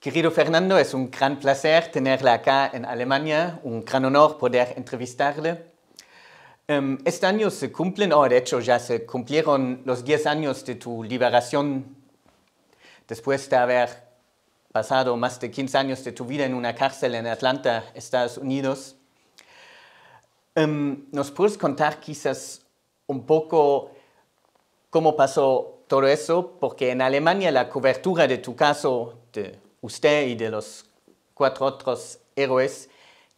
Querido Fernando, es un gran placer tenerla acá en Alemania, un gran honor poder entrevistarle. Em, este año se cumplen, o de hecho ya se cumplieron los 10 años de tu liberación después de haber pasado más de 15 años de tu vida en una cárcel en Atlanta, Estados Unidos. Em, ¿Nos puedes contar quizás un poco cómo pasó todo eso porque en Alemania la cobertura de tu caso, de usted y de los cuatro otros héroes,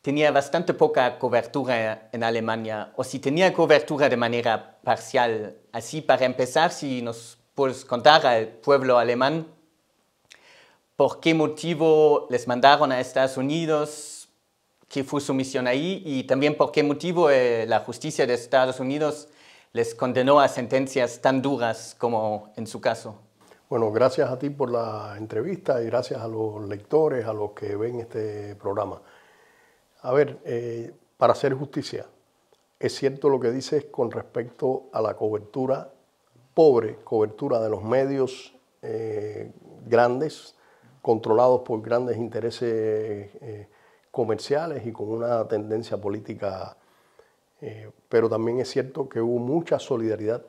tenía bastante poca cobertura en Alemania, o si tenía cobertura de manera parcial. Así, para empezar, si nos puedes contar al pueblo alemán por qué motivo les mandaron a Estados Unidos, qué fue su misión ahí, y también por qué motivo eh, la justicia de Estados Unidos les condenó a sentencias tan duras como en su caso. Bueno, gracias a ti por la entrevista y gracias a los lectores, a los que ven este programa. A ver, eh, para hacer justicia, es cierto lo que dices con respecto a la cobertura pobre, cobertura de los medios eh, grandes, controlados por grandes intereses eh, comerciales y con una tendencia política eh, pero también es cierto que hubo mucha solidaridad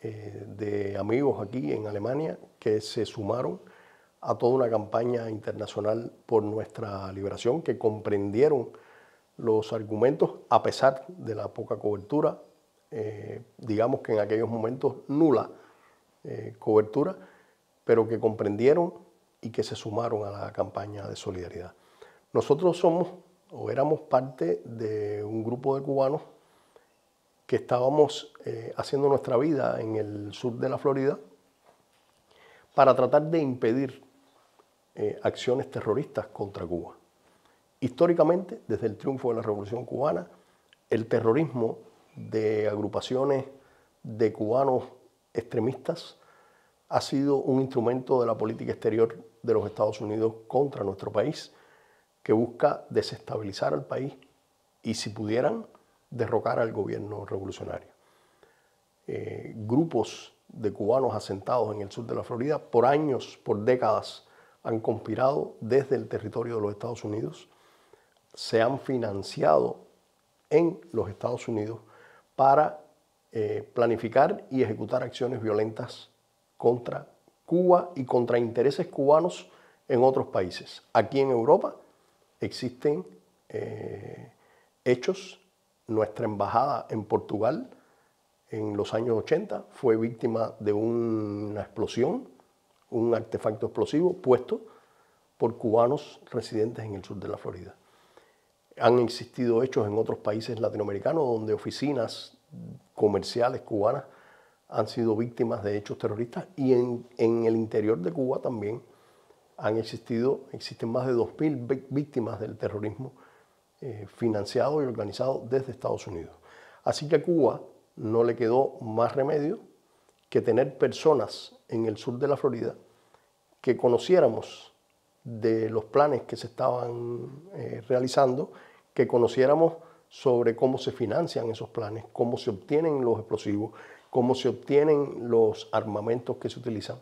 eh, de amigos aquí en Alemania que se sumaron a toda una campaña internacional por nuestra liberación, que comprendieron los argumentos a pesar de la poca cobertura, eh, digamos que en aquellos momentos nula cobertura, pero que comprendieron y que se sumaron a la campaña de solidaridad. Nosotros somos o éramos parte de un grupo de cubanos que estábamos eh, haciendo nuestra vida en el sur de la Florida para tratar de impedir eh, acciones terroristas contra Cuba. Históricamente, desde el triunfo de la Revolución Cubana, el terrorismo de agrupaciones de cubanos extremistas ha sido un instrumento de la política exterior de los Estados Unidos contra nuestro país que busca desestabilizar al país y si pudieran derrocar al gobierno revolucionario. Eh, grupos de cubanos asentados en el sur de la Florida por años, por décadas, han conspirado desde el territorio de los Estados Unidos, se han financiado en los Estados Unidos para eh, planificar y ejecutar acciones violentas contra Cuba y contra intereses cubanos en otros países, aquí en Europa existen eh, hechos. Nuestra embajada en Portugal en los años 80 fue víctima de una explosión, un artefacto explosivo puesto por cubanos residentes en el sur de la Florida. Han existido hechos en otros países latinoamericanos donde oficinas comerciales cubanas han sido víctimas de hechos terroristas y en el interior de Cuba también han existido, existen más de 2.000 víctimas del terrorismo eh, financiado y organizado desde Estados Unidos. Así que a Cuba no le quedó más remedio que tener personas en el sur de la Florida que conociéramos de los planes que se estaban eh, realizando, que conociéramos sobre cómo se financian esos planes, cómo se obtienen los explosivos, cómo se obtienen los armamentos que se utilizan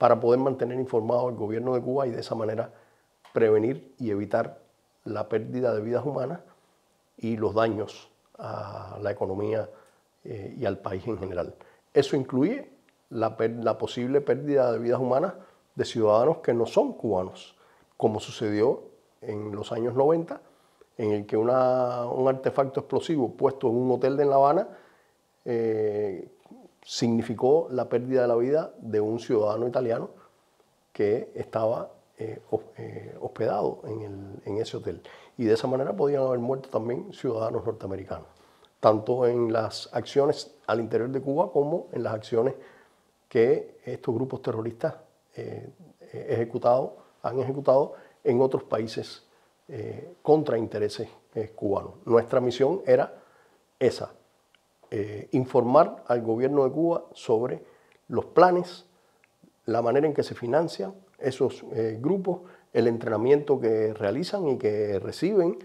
para poder mantener informado al gobierno de Cuba y de esa manera prevenir y evitar la pérdida de vidas humanas y los daños a la economía eh, y al país en general. Eso incluye la, posible pérdida de vidas humanas de ciudadanos que no son cubanos, como sucedió en los años 90, en el que un artefacto explosivo puesto en un hotel de La Habana eh, significó la pérdida de la vida de un ciudadano italiano que estaba eh, eh, hospedado en, ese hotel. Y de esa manera podían haber muerto también ciudadanos norteamericanos, tanto en las acciones al interior de Cuba como en las acciones que estos grupos terroristas eh, han ejecutado en otros países contra intereses cubanos. Nuestra misión era esa, eh, informar al gobierno de Cuba sobre los planes, la manera en que se financian esos eh, grupos, el entrenamiento que realizan y que reciben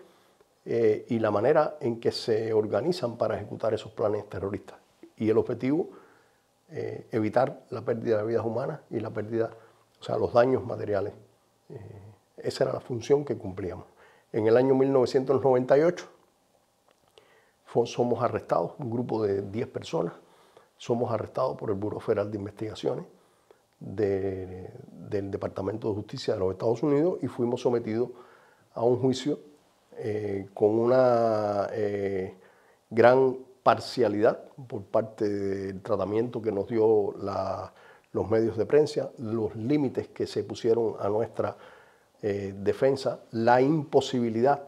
eh, y la manera en que se organizan para ejecutar esos planes terroristas. Y el objetivo, evitar la pérdida de vidas humanas y la pérdida, o sea, los daños materiales. esa era la función que cumplíamos. En el año 1998 somos arrestados, un grupo de 10 personas, somos arrestados por el Buró Federal de Investigaciones del Departamento de Justicia de los Estados Unidos y fuimos sometidos a un juicio eh, con una eh, gran parcialidad por parte del tratamiento que nos dio los medios de prensa, los límites que se pusieron a nuestra eh, defensa, la imposibilidad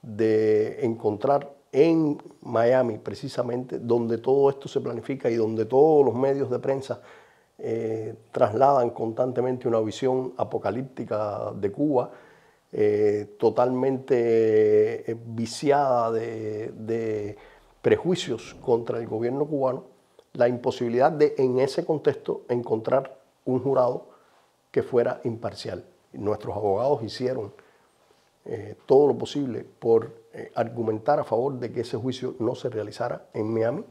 de encontrar en Miami, precisamente, donde todo esto se planifica y donde todos los medios de prensa eh, trasladan constantemente una visión apocalíptica de Cuba, eh, totalmente eh, viciada de, de, prejuicios contra el gobierno cubano, la imposibilidad de en ese contexto encontrar un jurado que fuera imparcial. Nuestros abogados hicieron eh, todo lo posible por eh, argumentar a favor de que ese juicio no se realizara en Miami,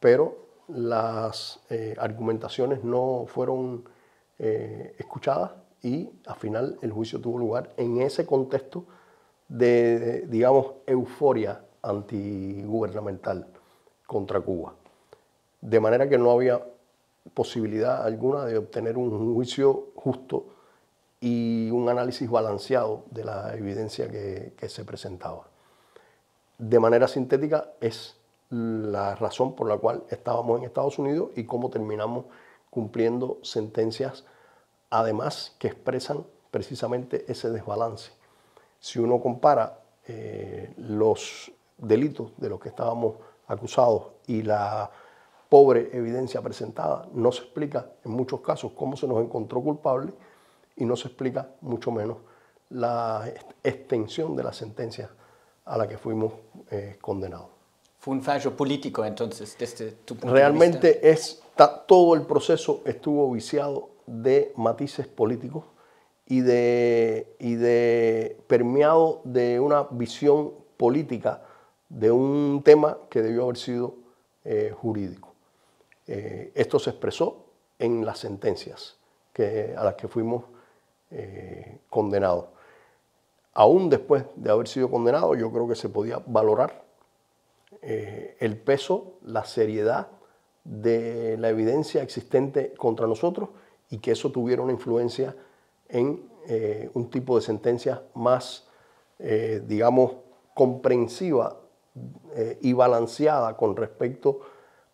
pero las eh, argumentaciones no fueron escuchadas y al final el juicio tuvo lugar en ese contexto de digamos, euforia antigubernamental contra Cuba. De manera que no había posibilidad alguna de obtener un juicio justo y un análisis balanceado de la evidencia que, se presentaba. De manera sintética es la razón por la cual estábamos en Estados Unidos y cómo terminamos cumpliendo sentencias, además que expresan precisamente ese desbalance. Si uno compara eh, los delitos de los que estábamos acusados y la pobre evidencia presentada, no se explica en muchos casos cómo se nos encontró culpable y no se explica mucho menos la extensión de la sentencia a la que fuimos eh, condenados. Fue un fallo político entonces, desde tu Realmente de todo el proceso estuvo viciado de matices políticos y de, y de permeado de una visión política de un tema que debió haber sido eh, jurídico. Eh, esto se expresó en las sentencias que, a las que fuimos eh, condenado. Aún después de haber sido condenado, yo creo que se podía valorar eh, el peso, la seriedad de la evidencia existente contra nosotros y que eso tuviera una influencia en eh, un tipo de sentencia más, digamos, comprensiva y balanceada con respecto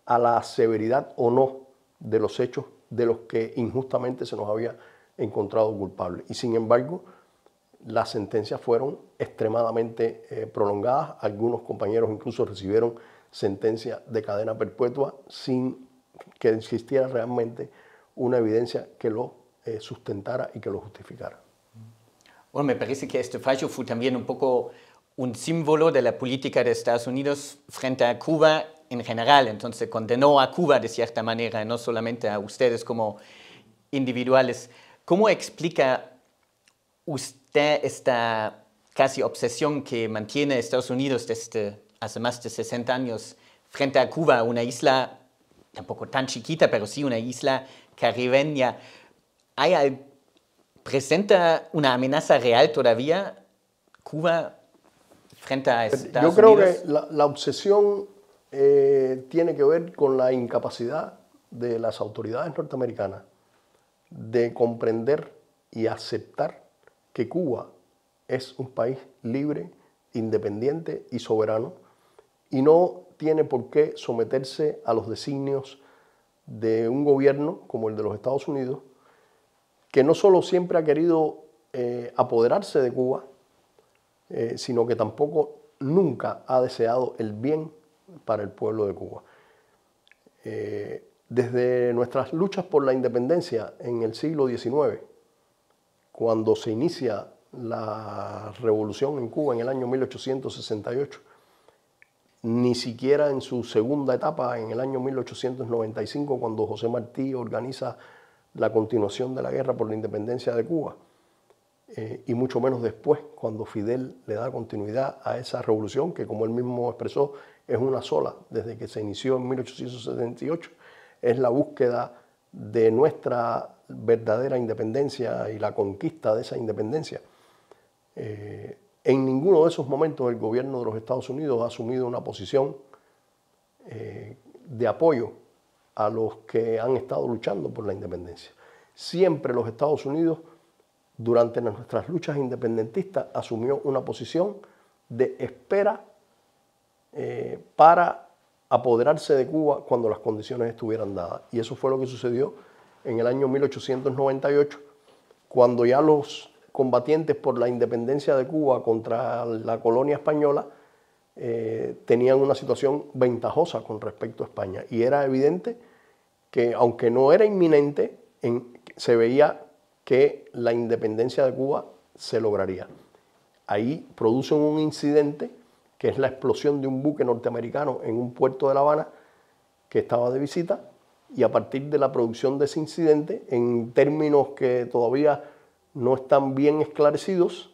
a la severidad o no de los hechos de los que injustamente se nos había encontrado culpable. Y sin embargo, las sentencias fueron extremadamente eh, prolongadas. Algunos compañeros incluso recibieron sentencia de cadena perpetua sin que existiera realmente una evidencia que lo eh, sustentara y que lo justificara. Bueno, me parece que este fallo fue también un poco un símbolo de la política de Estados Unidos frente a Cuba en general. Entonces condenó a Cuba de cierta manera, no solamente a ustedes como individuales. ¿Cómo explica usted esta casi obsesión que mantiene Estados Unidos desde hace más de 60 años frente a Cuba, una isla tampoco tan chiquita, pero sí una isla caribeña? ¿Hay, ¿Presenta una amenaza real todavía Cuba frente a Estados Unidos? Yo creo que la, obsesión eh, tiene que ver con la incapacidad de las autoridades norteamericanas de comprender y aceptar que Cuba es un país libre, independiente y soberano y no tiene por qué someterse a los designios de un gobierno como el de los Estados Unidos, que no solo siempre ha querido eh, apoderarse de Cuba, eh, sino que tampoco nunca ha deseado el bien para el pueblo de Cuba. Eh, desde nuestras luchas por la independencia en el siglo XIX, cuando se inicia la revolución en Cuba en el año 1868, ni siquiera en su segunda etapa, en el año 1895, cuando José Martí organiza la continuación de la guerra por la independencia de Cuba, eh, y mucho menos después, cuando Fidel le da continuidad a esa revolución, que como él mismo expresó, es una sola desde que se inició en 1878 es la búsqueda de nuestra verdadera independencia y la conquista de esa independencia. Eh, en ninguno de esos momentos el gobierno de los Estados Unidos ha asumido una posición eh, de apoyo a los que han estado luchando por la independencia. Siempre los Estados Unidos, durante nuestras luchas independentistas, asumió una posición de espera eh, para apoderarse de Cuba cuando las condiciones estuvieran dadas. Y eso fue lo que sucedió en el año 1898, cuando ya los combatientes por la independencia de Cuba contra la colonia española eh, tenían una situación ventajosa con respecto a España. Y era evidente que, aunque no era inminente, se veía que la independencia de Cuba se lograría. Ahí produce un incidente que es la explosión de un buque norteamericano en un puerto de La Habana que estaba de visita y a partir de la producción de ese incidente, en términos que todavía no están bien esclarecidos,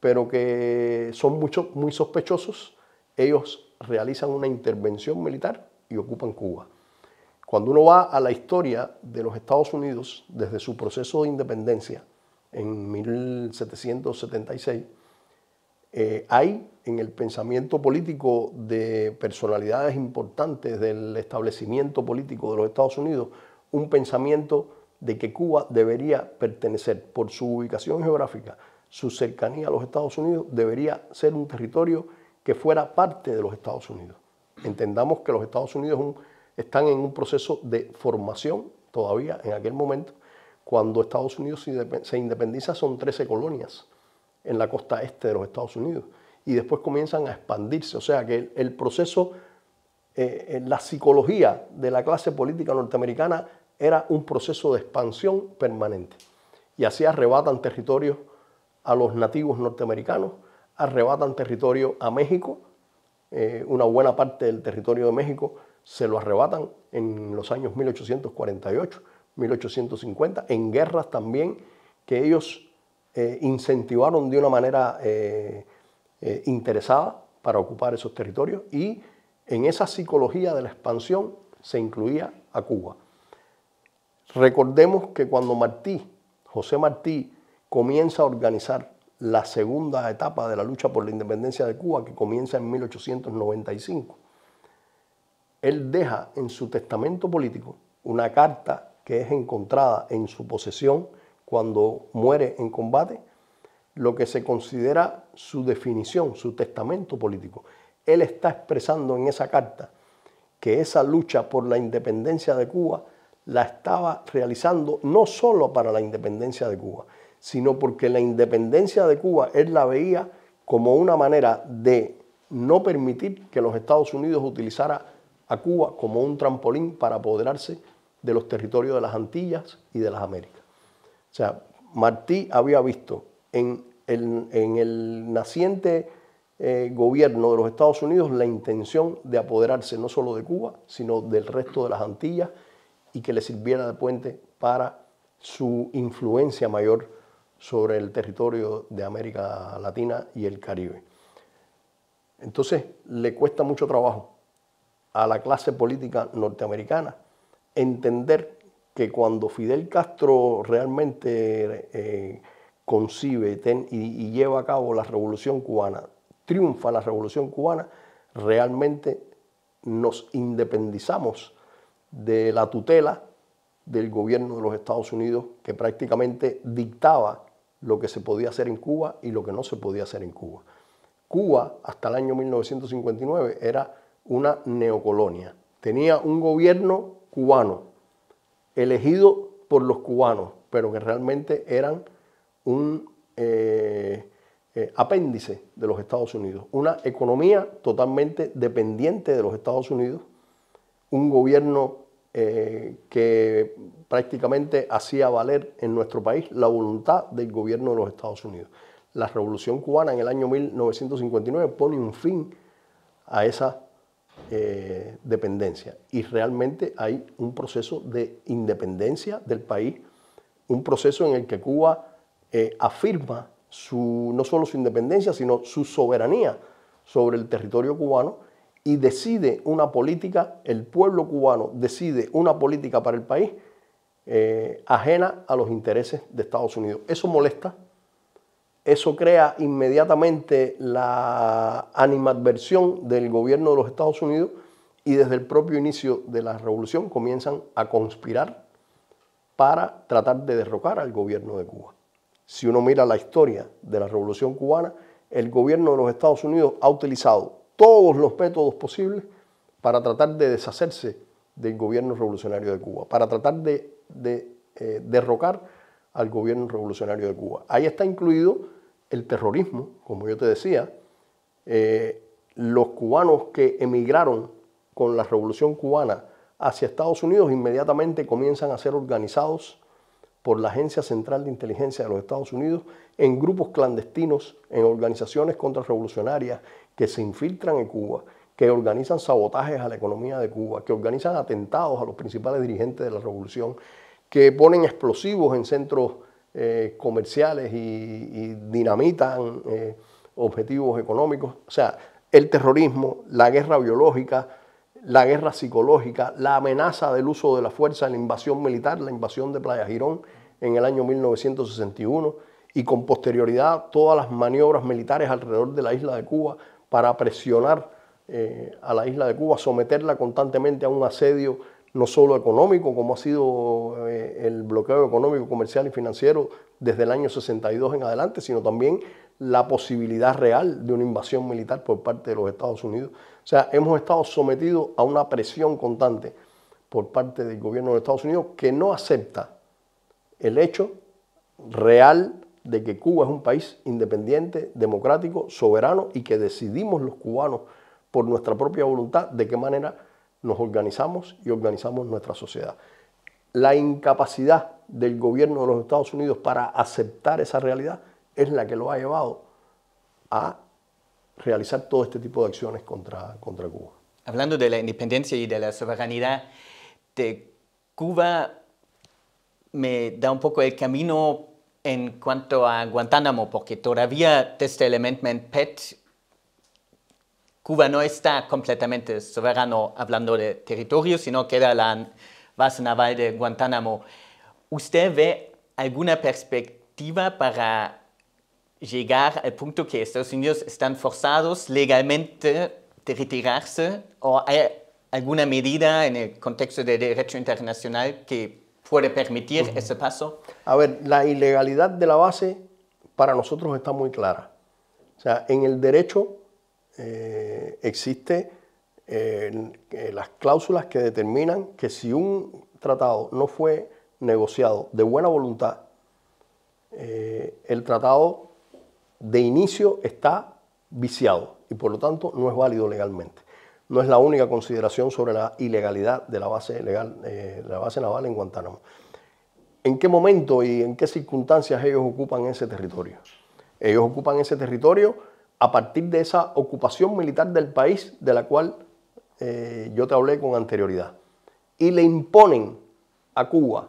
pero que son muy sospechosos, ellos realizan una intervención militar y ocupan Cuba. Cuando uno va a la historia de los Estados Unidos desde su proceso de independencia en 1776, eh, hay en el pensamiento político de personalidades importantes del establecimiento político de los Estados Unidos un pensamiento de que Cuba debería pertenecer por su ubicación geográfica, su cercanía a los Estados Unidos, debería ser un territorio que fuera parte de los Estados Unidos. Entendamos que los Estados Unidos están en un proceso de formación todavía en aquel momento. Cuando Estados Unidos se independiza son 13 colonias en la costa este de los Estados Unidos y después comienzan a expandirse. O sea que el, proceso, eh, eh, la psicología de la clase política norteamericana era un proceso de expansión permanente. Y así arrebatan territorio a los nativos norteamericanos, arrebatan territorio a México, eh, una buena parte del territorio de México se lo arrebatan en los años 1848, 1850, en guerras también que ellos eh, incentivaron de una manera eh, eh, interesada para ocupar esos territorios y en esa psicología de la expansión se incluía a Cuba. Recordemos que cuando Martí, José Martí, comienza a organizar la segunda etapa de la lucha por la independencia de Cuba, que comienza en 1895, él deja en su testamento político una carta que es encontrada en su posesión cuando muere en combate, lo que se considera su definición, su testamento político. Él está expresando en esa carta que esa lucha por la independencia de Cuba la estaba realizando no solo para la independencia de Cuba, sino porque la independencia de Cuba él la veía como una manera de no permitir que los Estados Unidos utilizara a Cuba como un trampolín para apoderarse de los territorios de las Antillas y de las Américas. O sea, Martí había visto en el, naciente eh, gobierno de los Estados Unidos la intención de apoderarse no solo de Cuba, sino del resto de las Antillas y que le sirviera de puente para su influencia mayor sobre el territorio de América Latina y el Caribe. Entonces le cuesta mucho trabajo a la clase política norteamericana entender que cuando Fidel Castro realmente eh, concibe y, y, lleva a cabo la revolución cubana, triunfa la revolución cubana, realmente nos independizamos de la tutela del gobierno de los Estados Unidos que prácticamente dictaba lo que se podía hacer en Cuba y lo que no se podía hacer en Cuba. Cuba hasta el año 1959 era una neocolonia, tenía un gobierno cubano elegido por los cubanos, pero que realmente eran un eh, eh, apéndice de los Estados Unidos, una economía totalmente dependiente de los Estados Unidos, un gobierno eh, que prácticamente hacía valer en nuestro país la voluntad del gobierno de los Estados Unidos. La Revolución cubana en el año 1959 pone un fin a esa eh, dependencia. Y realmente hay un proceso de independencia del país, un proceso en el que Cuba eh, afirma su, no solo su independencia, sino su soberanía sobre el territorio cubano y decide una política, el pueblo cubano decide una política para el país eh, ajena a los intereses de Estados Unidos. Eso molesta eso crea inmediatamente la animadversión del gobierno de los Estados Unidos y desde el propio inicio de la revolución comienzan a conspirar para tratar de derrocar al gobierno de Cuba. Si uno mira la historia de la revolución cubana, el gobierno de los Estados Unidos ha utilizado todos los métodos posibles para tratar de deshacerse del gobierno revolucionario de Cuba, para tratar de, eh, derrocar al gobierno revolucionario de Cuba. Ahí está incluido el terrorismo, como yo te decía, eh, los cubanos que emigraron con la revolución cubana hacia Estados Unidos inmediatamente comienzan a ser organizados por la Agencia Central de Inteligencia de los Estados Unidos en grupos clandestinos, en organizaciones contrarrevolucionarias que se infiltran en Cuba, que organizan sabotajes a la economía de Cuba, que organizan atentados a los principales dirigentes de la revolución, que ponen explosivos en centros eh, comerciales y, dinamitan eh, objetivos económicos. O sea, el terrorismo, la guerra biológica, la guerra psicológica, la amenaza del uso de la fuerza, la invasión militar, la invasión de Playa Girón en el año 1961 y con posterioridad todas las maniobras militares alrededor de la isla de Cuba para presionar eh, a la isla de Cuba, someterla constantemente a un asedio no solo económico, como ha sido eh, el bloqueo económico, comercial y financiero desde el año 62 en adelante, sino también la posibilidad real de una invasión militar por parte de los Estados Unidos. O sea, hemos estado sometidos a una presión constante por parte del gobierno de Estados Unidos que no acepta el hecho real de que Cuba es un país independiente, democrático, soberano y que decidimos los cubanos por nuestra propia voluntad de qué manera nos organizamos y organizamos nuestra sociedad. La incapacidad del gobierno de los Estados Unidos para aceptar esa realidad es la que lo ha llevado a realizar todo este tipo de acciones contra, contra Cuba. Hablando de la independencia y de la soberanía de Cuba, me da un poco el camino en cuanto a Guantánamo, porque todavía este el en PET Cuba no está completamente soberano hablando de territorio, sino que queda la base naval de Guantánamo. ¿Usted ve alguna perspectiva para llegar al punto que Estados Unidos están forzados legalmente de retirarse? ¿O hay alguna medida en el contexto de derecho internacional que puede permitir ese paso? A ver, la ilegalidad de la base para nosotros está muy clara. O sea, en el derecho existen eh, existe eh, las cláusulas que determinan que si un tratado no fue negociado de buena voluntad, eh, el tratado de inicio está viciado y por lo tanto no es válido legalmente. No es la única consideración sobre la ilegalidad de la base, legal, de la base naval en Guantánamo. ¿En qué momento y en qué circunstancias ellos ocupan ese territorio? Ellos ocupan ese territorio a partir de esa ocupación militar del país de la cual eh, yo te hablé con anterioridad. Y le imponen a Cuba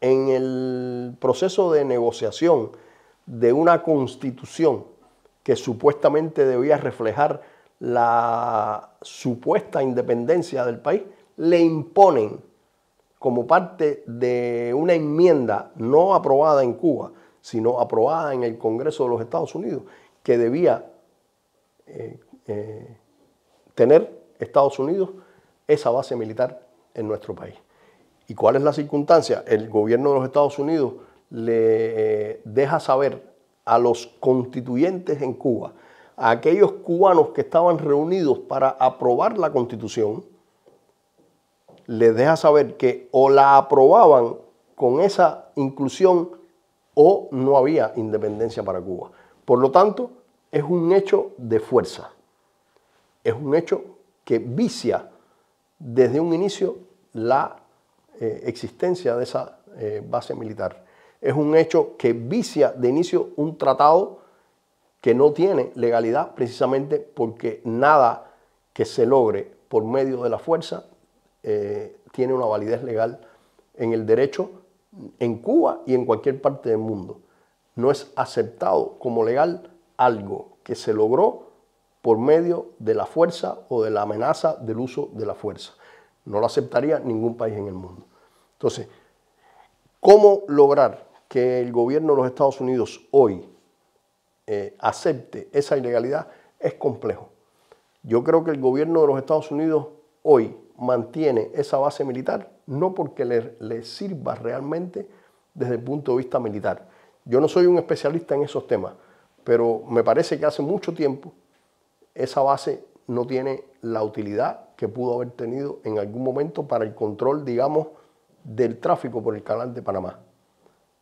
en el proceso de negociación de una constitución que supuestamente debía reflejar la supuesta independencia del país, le imponen como parte de una enmienda no aprobada en Cuba, sino aprobada en el Congreso de los Estados Unidos, que debía eh, eh, tener Estados Unidos esa base militar en nuestro país. ¿Y cuál es la circunstancia? El gobierno de los Estados Unidos le eh, deja saber a los constituyentes en Cuba, a aquellos cubanos que estaban reunidos para aprobar la constitución, les deja saber que o la aprobaban con esa inclusión o no había independencia para Cuba. Por lo tanto, es un hecho de fuerza. Es un hecho que vicia desde un inicio la eh, existencia de esa eh, base militar. Es un hecho que vicia de inicio un tratado que no tiene legalidad precisamente porque nada que se logre por medio de la fuerza eh, tiene una validez legal en el derecho en Cuba y en cualquier parte del mundo. No es aceptado como legal algo que se logró por medio de la fuerza o de la amenaza del uso de la fuerza. No lo aceptaría ningún país en el mundo. Entonces, ¿cómo lograr que el gobierno de los Estados Unidos hoy eh, acepte esa ilegalidad? Es complejo. Yo creo que el gobierno de los Estados Unidos hoy mantiene esa base militar no porque le sirva realmente desde el punto de vista militar. Yo no soy un especialista en esos temas, pero me parece que hace mucho tiempo esa base no tiene la utilidad que pudo haber tenido en algún momento para el control, digamos, del tráfico por el canal de Panamá.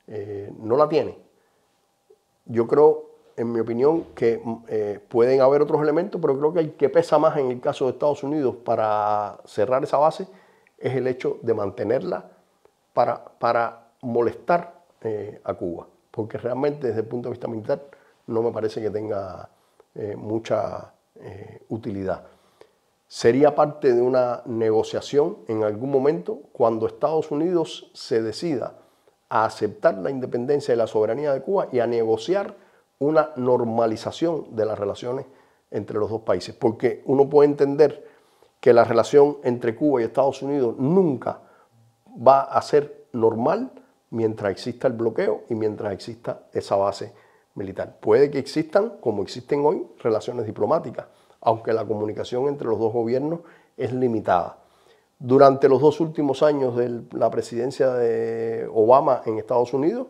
Eh, no la tiene. Yo creo, en mi opinión, que eh, pueden haber otros elementos, pero creo que el que pesa más en el caso de Estados Unidos para cerrar esa base es el hecho de mantenerla para, para molestar eh, a Cuba, porque realmente desde el punto de vista militar no me parece que tenga eh, mucha eh, utilidad. Sería parte de una negociación en algún momento cuando Estados Unidos se decida a aceptar la independencia y la soberanía de Cuba y a negociar una normalización de las relaciones entre los dos países. Porque uno puede entender que la relación entre Cuba y Estados Unidos nunca va a ser normal mientras exista el bloqueo y mientras exista esa base militar. Puede que existan, como existen hoy, relaciones diplomáticas, aunque la comunicación entre los dos gobiernos es limitada. Durante los dos últimos años de la presidencia de Obama en Estados Unidos,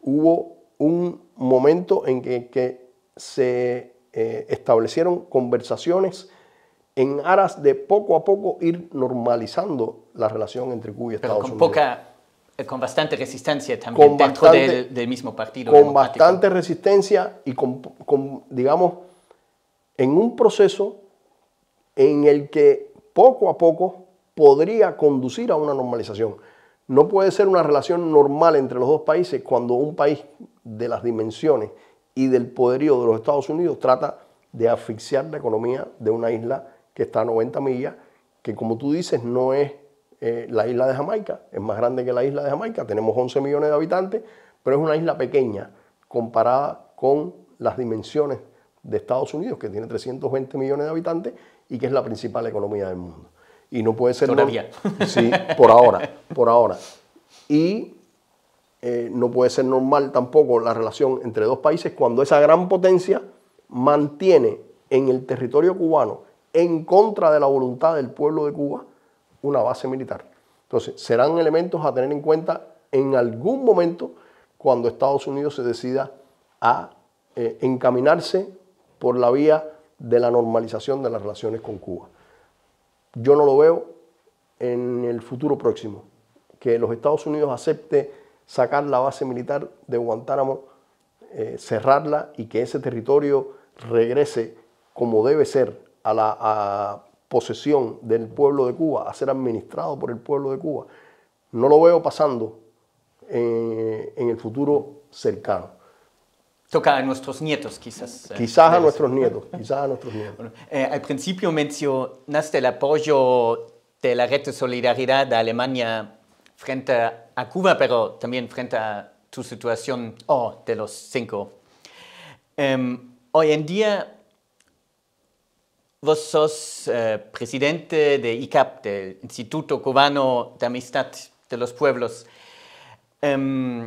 hubo un momento en que, se eh, establecieron conversaciones en aras de poco a poco ir normalizando la relación entre Cuba y Estados Unidos. Eh, con bastante resistencia también dentro del, mismo partido. Con bastante resistencia y con, digamos, en un proceso en el que poco a poco podría conducir a una normalización. No puede ser una relación normal entre los dos países cuando un país de las dimensiones y del poderío de los Estados Unidos trata de asfixiar la economía de una isla que está a 90 millas, que como tú dices no es eh, la isla de Jamaica, es más grande que la isla de Jamaica, tenemos 11 millones de habitantes, pero es una isla pequeña comparada con las dimensiones de Estados Unidos, que tiene 320 millones de habitantes y que es la principal economía del mundo. Y no puede ser... normal. sí, por ahora, por ahora. Y eh, no puede ser normal tampoco la relación entre dos países cuando esa gran potencia mantiene en el territorio cubano, en contra de la voluntad del pueblo de Cuba, una base militar. Entonces, serán elementos a tener en cuenta en algún momento cuando Estados Unidos se decida a eh, encaminarse por la vía de la normalización de las relaciones con Cuba. Yo no lo veo en el futuro próximo, que los Estados Unidos acepte sacar la base militar de Guantánamo, eh, cerrarla y que ese territorio regrese como debe ser a la, posesión del pueblo de Cuba, a ser administrado por el pueblo de Cuba, no lo veo pasando eh, en el futuro cercano. Toca a nuestros nietos, quizás. Eh, quizás a nuestros nietos, quizás a nuestros nietos. Eh, al principio mencionaste el apoyo de la red de solidaridad de Alemania frente a Cuba, pero también frente a tu situación o oh, de los cinco. Em, hoy en día Vos sos eh, presidente de ICAP, del Instituto Cubano de Amistad de los Pueblos. Em,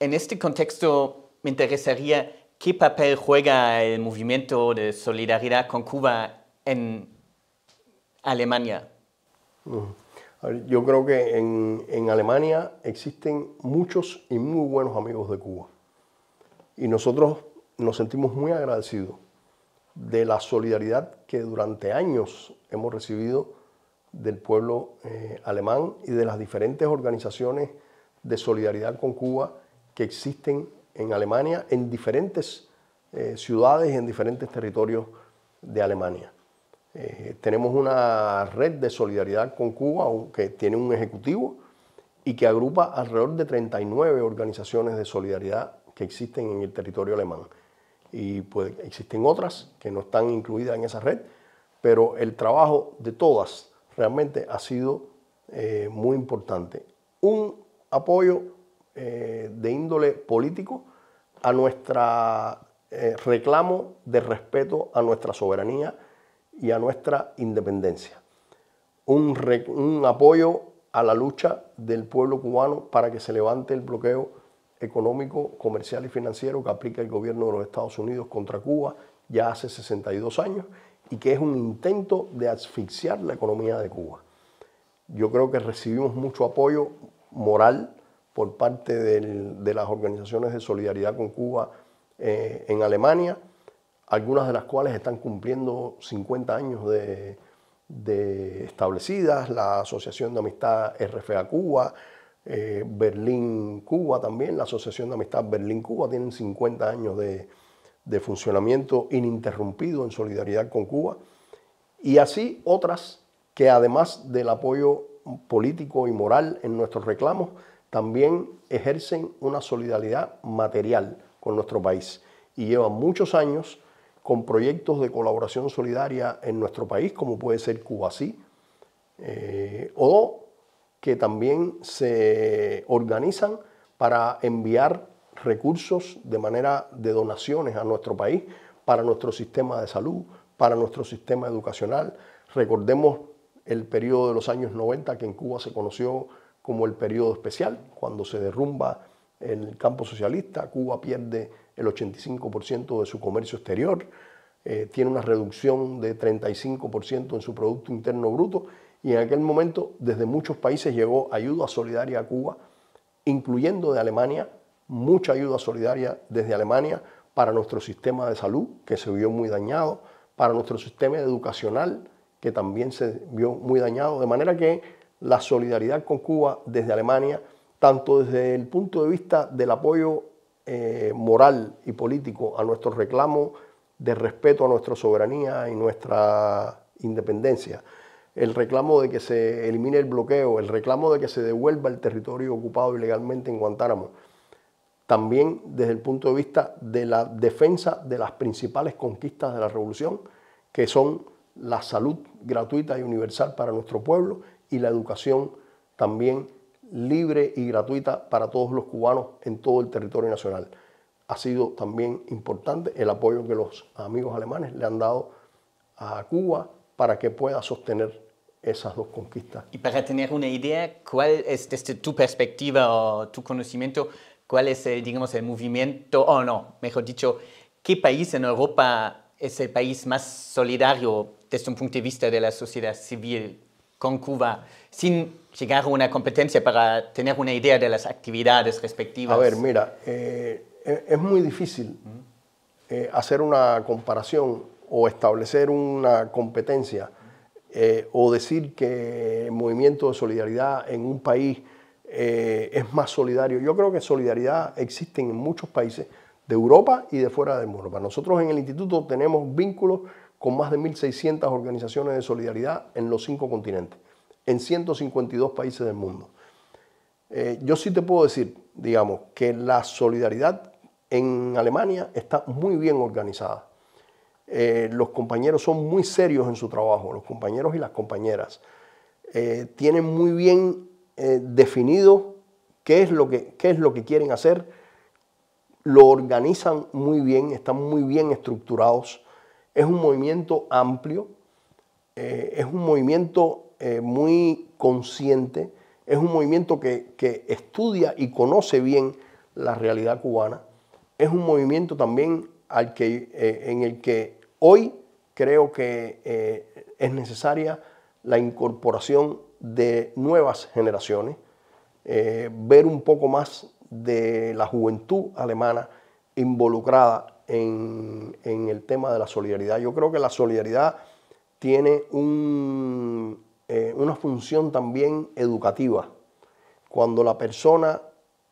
en este contexto me interesaría qué papel juega el movimiento de solidaridad con Cuba en Alemania. yo creo que en Alemania existen muchos y muy buenos amigos de Cuba. Y nosotros nos sentimos muy agradecidos de la solidaridad que durante años hemos recibido del pueblo eh, alemán y de las diferentes organizaciones de solidaridad con Cuba que existen en Alemania, en diferentes eh, ciudades y en diferentes territorios de Alemania. Eh, tenemos una red de solidaridad con Cuba que tiene un ejecutivo y que agrupa alrededor de 39 organizaciones de solidaridad que existen en el territorio alemán y pues existen otras que no están incluidas en esa red, pero el trabajo de todas realmente ha sido eh, muy importante. Un apoyo eh, de índole político a nuestro eh, reclamo de respeto a nuestra soberanía y a nuestra independencia. un apoyo a la lucha del pueblo cubano para que se levante el bloqueo económico, comercial y financiero que aplica el gobierno de los Estados Unidos contra Cuba ya hace 62 años y que es un intento de asfixiar la economía de Cuba. Yo creo que recibimos mucho apoyo moral por parte de las organizaciones de solidaridad con Cuba eh, en Alemania, algunas de las cuales están cumpliendo 50 años de establecidas, la Asociación de Amistad RFA Cuba, eh, Berlín-Cuba también, la Asociación de Amistad Berlín-Cuba, tienen 50 años de, funcionamiento ininterrumpido en solidaridad con Cuba, y así otras que además del apoyo político y moral en nuestros reclamos, también ejercen una solidaridad material con nuestro país y llevan muchos años con proyectos de colaboración solidaria en nuestro país, como puede ser Cuba sí, eh, o que también se organizan para enviar recursos de manera de donaciones a nuestro país, para nuestro sistema de salud, para nuestro sistema educacional. Recordemos el periodo de los años 90 que en Cuba se conoció como el periodo especial, cuando se derrumba el campo socialista, Cuba pierde el 85% de su comercio exterior, eh, tiene una reducción de 35% en su Producto Interno Bruto y en aquel momento, desde muchos países llegó ayuda solidaria a Cuba, incluyendo de Alemania, mucha ayuda solidaria desde Alemania para nuestro sistema de salud, que se vio muy dañado, para nuestro sistema educacional, que también se vio muy dañado. De manera que la solidaridad con Cuba desde Alemania, tanto desde el punto de vista del apoyo eh, moral y político a nuestro reclamo de respeto a nuestra soberanía y nuestra independencia, el reclamo de que se elimine el bloqueo, el reclamo de que se devuelva el territorio ocupado ilegalmente en Guantánamo. También desde el punto de vista de la defensa de las principales conquistas de la revolución, que son la salud gratuita y universal para nuestro pueblo y la educación también libre y gratuita para todos los cubanos en todo el territorio nacional. Ha sido también importante el apoyo que los amigos alemanes le han dado a Cuba para que pueda sostener esas dos conquistas. Y para tener una idea, ¿cuál es desde tu perspectiva o tu conocimiento, cuál es, el, digamos, el movimiento, o no, mejor dicho, qué país en Europa es el país más solidario desde un punto de vista de la sociedad civil con Cuba, sin llegar a una competencia para tener una idea de las actividades respectivas? A ver, mira, eh, e, es muy difícil eh, hacer una comparación o establecer una competencia eh, o decir que el movimiento de solidaridad en un país eh, es más solidario. Yo creo que solidaridad existe en muchos países de Europa y de fuera de Europa. Nosotros en el instituto tenemos vínculos con más de 1.600 organizaciones de solidaridad en los cinco continentes, en 152 países del mundo. Eh, yo sí te puedo decir, digamos, que la solidaridad en Alemania está muy bien organizada eh, los compañeros son muy serios en su trabajo, los compañeros y las compañeras. Eh, tienen muy bien eh, definido qué es, lo que, qué es lo que quieren hacer, lo organizan muy bien, están muy bien estructurados. Es un movimiento amplio, es un movimiento muy consciente, es un movimiento que, que estudia y conoce bien la realidad cubana. Es un movimiento también que, eh, en el que hoy creo que eh, es necesaria la incorporación de nuevas generaciones, eh, ver un poco más de la juventud alemana involucrada en, el tema de la solidaridad. Yo creo que la solidaridad tiene un, una función también educativa. Cuando la persona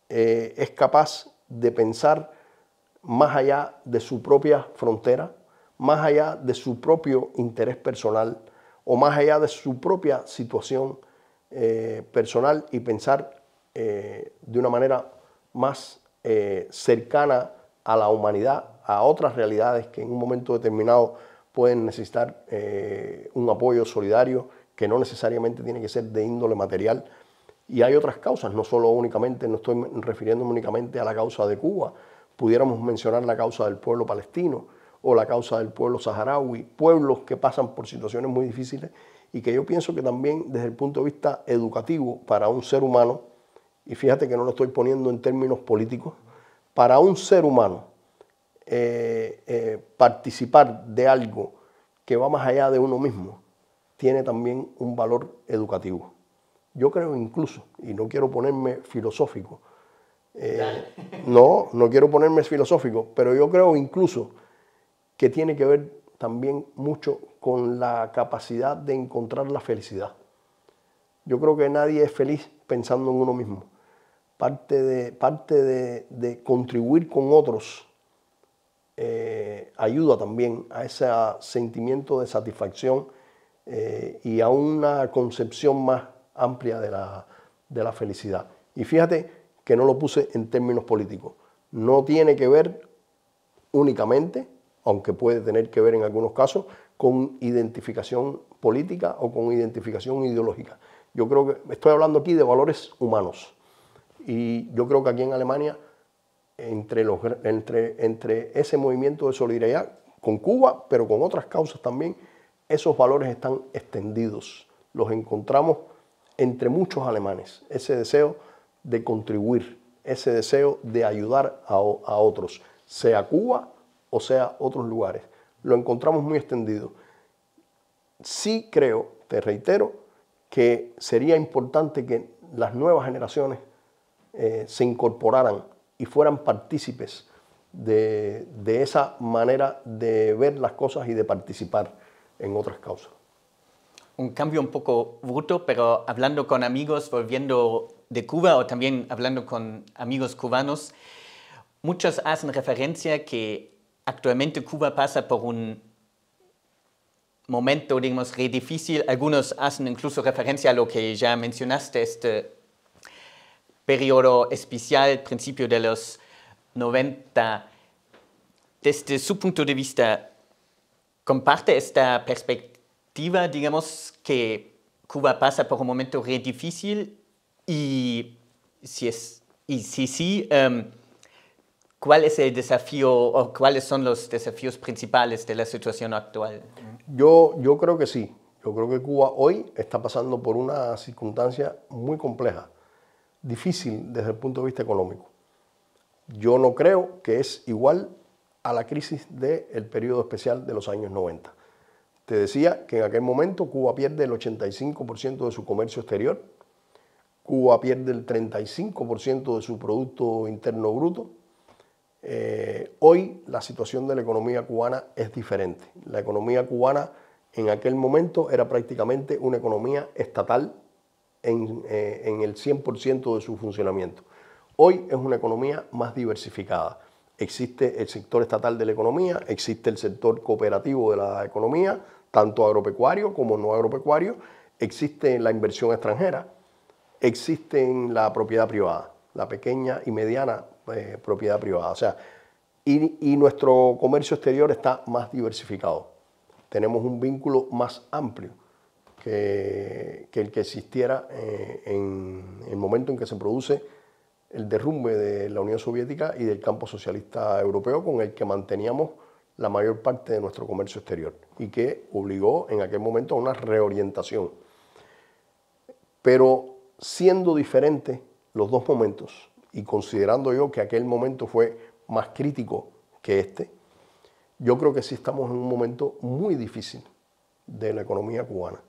es capaz de pensar más allá de su propia frontera, más allá de su propio interés personal o más allá de su propia situación eh, personal y pensar eh, de una manera más eh, cercana a la humanidad, a otras realidades que en un momento determinado pueden necesitar un apoyo solidario que no necesariamente tiene que ser de índole material. Y hay otras causas, no solo únicamente, no estoy refiriéndome únicamente a la causa de Cuba, pudiéramos mencionar la causa del pueblo palestino o la causa del pueblo saharaui, pueblos que pasan por situaciones muy difíciles y que yo pienso que también desde el punto de vista educativo para un ser humano, y fíjate que no lo estoy poniendo en términos políticos, para un ser humano eh, eh, participar de algo que va más allá de uno mismo tiene también un valor educativo. Yo creo incluso, y no quiero ponerme filosófico, eh, no, no quiero ponerme filosófico, pero yo creo incluso que tiene que ver también mucho con la capacidad de encontrar la felicidad. Yo creo que nadie es feliz pensando en uno mismo. Parte de, parte de, contribuir con otros eh, ayuda también a ese sentimiento de satisfacción eh, y a una concepción más amplia de la, de la felicidad. Y fíjate, que no lo puse en términos políticos. No tiene que ver únicamente, aunque puede tener que ver en algunos casos, con identificación política o con identificación ideológica. Yo creo que estoy hablando aquí de valores humanos. Y yo creo que aquí en Alemania, entre, los, entre, entre ese movimiento de solidaridad con Cuba, pero con otras causas también, esos valores están extendidos. Los encontramos entre muchos alemanes. Ese deseo de contribuir, ese deseo de ayudar a, otros, sea Cuba o sea otros lugares. Lo encontramos muy extendido. Sí creo, te reitero, que sería importante que las nuevas generaciones eh, se incorporaran y fueran partícipes de, de, esa manera de ver las cosas y de participar en otras causas. Un cambio un poco bruto, pero hablando con amigos, volviendo de Cuba o también hablando con amigos cubanos, muchos hacen referencia que actualmente Cuba pasa por un momento, digamos, re difícil. Algunos hacen incluso referencia a lo que ya mencionaste, este periodo especial, principio de los 90. Desde su punto de vista, ¿comparte esta perspectiva, digamos, que Cuba pasa por un momento re difícil y si es, y si sí, em, ¿cuál es el desafío o cuáles son los desafíos principales de la situación actual? Yo, yo creo que sí. Yo creo que Cuba hoy está pasando por una circunstancia muy compleja, difícil desde el punto de vista económico. Yo no creo que es igual a la crisis del periodo especial de los años 90. Te decía que en aquel momento Cuba pierde el 85% de su comercio exterior, Cuba pierde el 35% de su Producto Interno Bruto. Eh, hoy la situación de la economía cubana es diferente. La economía cubana en aquel momento era prácticamente una economía estatal en, eh, en el 100% de su funcionamiento. Hoy es una economía más diversificada. Existe el sector estatal de la economía, existe el sector cooperativo de la economía, tanto agropecuario como no agropecuario, existe la inversión extranjera existen la propiedad privada, la pequeña y mediana eh, propiedad privada. O sea, y, nuestro comercio exterior está más diversificado. Tenemos un vínculo más amplio. Que, el que existiera eh, en el momento en que se produce el derrumbe de la Unión Soviética y del campo socialista europeo con el que manteníamos la mayor parte de nuestro comercio exterior y que obligó en aquel momento a una reorientación. Pero siendo diferentes los dos momentos, y considerando yo que aquel momento fue más crítico que este, yo creo que sí estamos en un momento muy difícil de la economía cubana.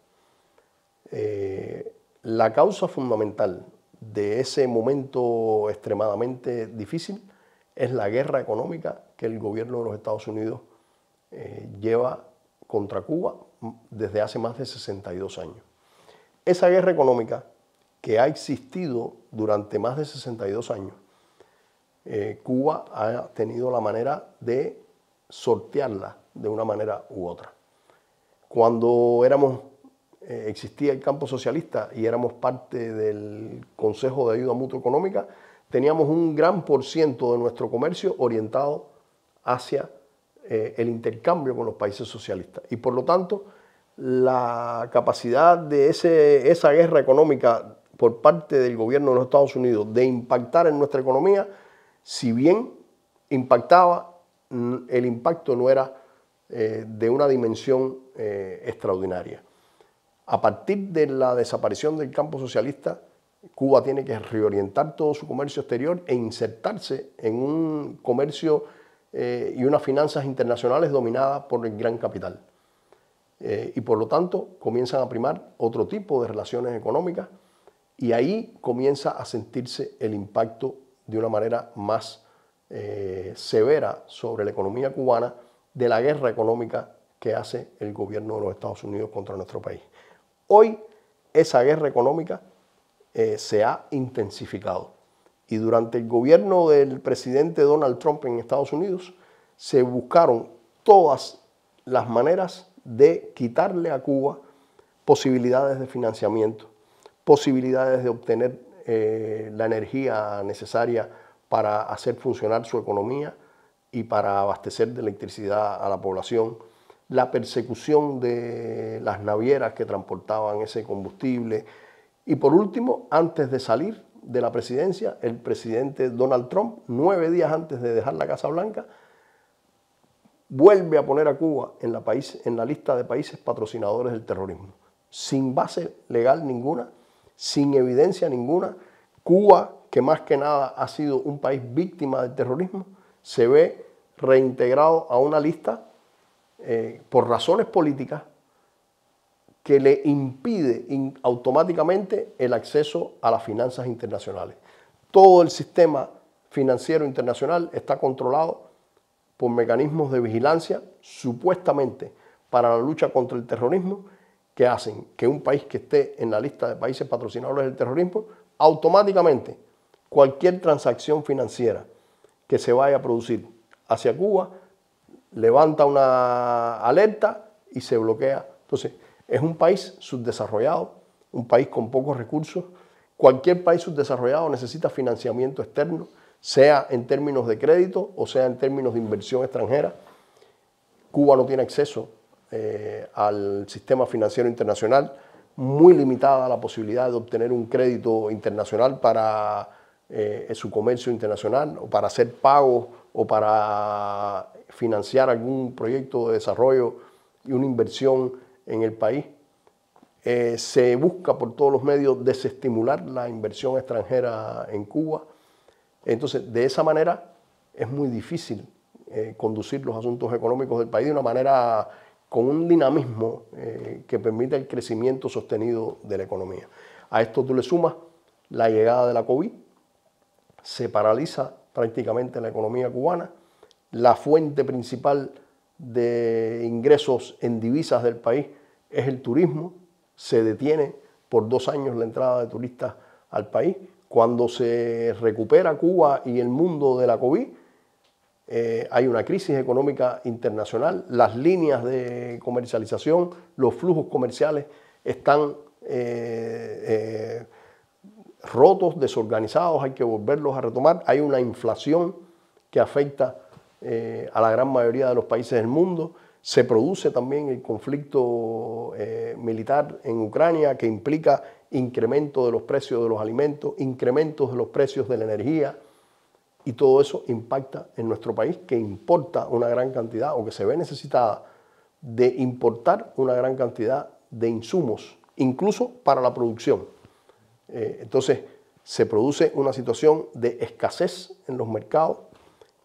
Eh, la causa fundamental de ese momento extremadamente difícil es la guerra económica que el gobierno de los Estados Unidos eh, lleva contra Cuba desde hace más de 62 años. Esa guerra económica que ha existido durante más de 62 años. Eh, Cuba ha tenido la manera de sortearla de una manera u otra. Cuando éramos, eh, existía el campo socialista y éramos parte del Consejo de Ayuda Mutua Económica, teníamos un gran por ciento de nuestro comercio orientado hacia eh, el intercambio con los países socialistas. Y por lo tanto, la capacidad de ese, esa guerra económica por parte del gobierno de los Estados Unidos de impactar en nuestra economía, si bien impactaba, mm, el impacto no era eh, de una dimensión eh, extraordinaria. A partir de la desaparición del campo socialista, Cuba tiene que reorientar todo su comercio exterior e insertarse en un comercio eh, y unas finanzas internacionales dominadas por el gran capital. y por lo tanto comienzan a primar otro tipo de relaciones económicas y ahí comienza a sentirse el impacto de una manera más eh, severa sobre la economía cubana de la guerra económica que hace el gobierno de los Estados Unidos contra nuestro país. Hoy esa guerra económica eh, se ha intensificado y durante el gobierno del presidente Donald Trump en Estados Unidos se buscaron todas las maneras de quitarle a Cuba posibilidades de financiamiento posibilidades de obtener eh, la energía necesaria para hacer funcionar su economía y para abastecer de electricidad a la población, la persecución de las navieras que transportaban ese combustible y por último, antes de salir de la presidencia, el presidente Donald Trump, nueve días antes de dejar la Casa Blanca, vuelve a poner a Cuba en la lista de países patrocinadores del terrorismo, sin base legal ninguna sin evidencia ninguna, Cuba, que más que nada ha sido un país víctima del terrorismo, se ve reintegrado a una lista eh, por razones políticas que le impide automáticamente el acceso a las finanzas internacionales. Todo el sistema financiero internacional está controlado por mecanismos de vigilancia supuestamente para la lucha contra el terrorismo que hacen que un país que esté en la lista de países patrocinadores del terrorismo, automáticamente cualquier transacción financiera que se vaya a producir hacia Cuba levanta una alerta y se bloquea. Entonces, es un país subdesarrollado, un país con pocos recursos. Cualquier país subdesarrollado necesita financiamiento externo, sea en términos de crédito o sea en términos de inversión extranjera. Cuba no tiene acceso eh, al sistema financiero internacional, muy limitada la posibilidad de obtener un crédito internacional para eh, su comercio internacional o para hacer pagos o para financiar algún proyecto de desarrollo y una inversión en el país. Eh, se busca por todos los medios desestimular la inversión extranjera en Cuba. Entonces, de esa manera es muy difícil conducir los asuntos económicos del país de una manera con un dinamismo eh, que permita el crecimiento sostenido de la economía. A esto tú le sumas la llegada de la COVID, se paraliza prácticamente la economía cubana, la fuente principal de ingresos en divisas del país es el turismo, se detiene por dos años la entrada de turistas al país. Cuando se recupera Cuba y el mundo de la COVID, eh, hay una crisis económica internacional, las líneas de comercialización, los flujos comerciales están eh, eh, rotos, desorganizados, hay que volverlos a retomar, hay una inflación que afecta a la gran mayoría de los países del mundo. Se produce también el conflicto militar en Ucrania que implica incremento de los precios de los alimentos, incrementos de los precios de la energía, y todo eso impacta en nuestro país que importa una gran cantidad o que se ve necesitada de importar una gran cantidad de insumos, incluso para la producción. Eh, entonces, se produce una situación de escasez en los mercados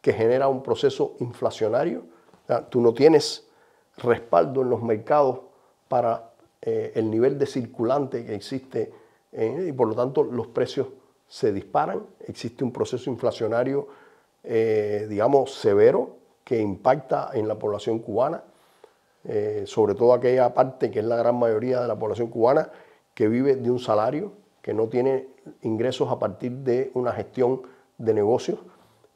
que genera un proceso inflacionario. tú no tienes respaldo en los mercados para eh, el nivel de circulante que existe eh, y por lo tanto los precios se disparan, existe un proceso inflacionario, eh, digamos, severo que impacta en la población cubana, eh, sobre todo aquella parte que es la gran mayoría de la población cubana que vive de un salario, que no tiene ingresos a partir de una gestión de negocios.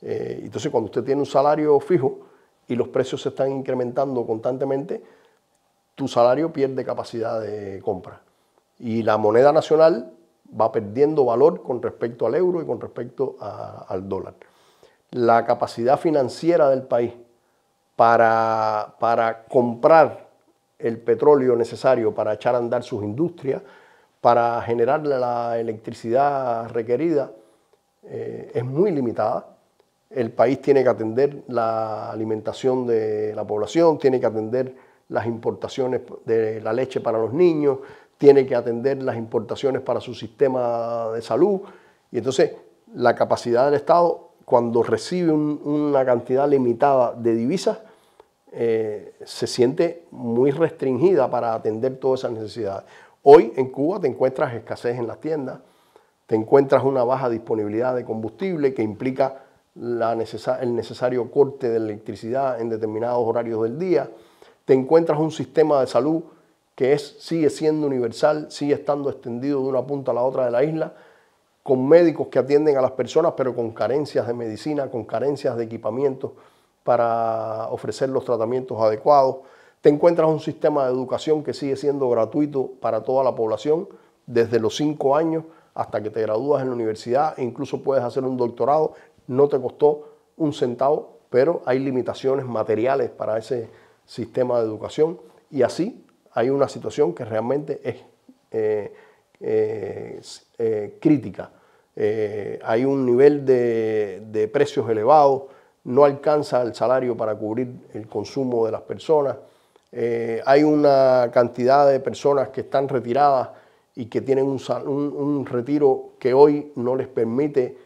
Eh, entonces, cuando usted tiene un salario fijo y los precios se están incrementando constantemente, tu salario pierde capacidad de compra. Y la moneda nacional va perdiendo valor con respecto al euro y con respecto al dólar. La capacidad financiera del país para, para comprar el petróleo necesario para echar a andar sus industrias, para generar la electricidad requerida, eh, es muy limitada. El país tiene que atender la alimentación de la población, tiene que atender las importaciones de la leche para los niños, tiene que atender las importaciones para su sistema de salud. Y entonces la capacidad del Estado, cuando recibe una cantidad limitada de divisas, eh, se siente muy restringida para atender todas esas necesidades. Hoy en Cuba te encuentras escasez en las tiendas, te encuentras una baja disponibilidad de combustible que implica el necesario corte de electricidad en determinados horarios del día, te encuentras un sistema de salud que es, sigue siendo universal, sigue estando extendido de una punta a la otra de la isla, con médicos que atienden a las personas, pero con carencias de medicina, con carencias de equipamiento para ofrecer los tratamientos adecuados. Te encuentras un sistema de educación que sigue siendo gratuito para toda la población, desde los cinco años hasta que te gradúas en la universidad, e incluso puedes hacer un doctorado, no te costó un centavo, pero hay limitaciones materiales para ese sistema de educación y así hay una situación que realmente es eh, eh, crítica. Eh, hay un nivel de, precios elevado, no alcanza el salario para cubrir el consumo de las personas, hay una cantidad de personas que están retiradas y que tienen un retiro que hoy no les permite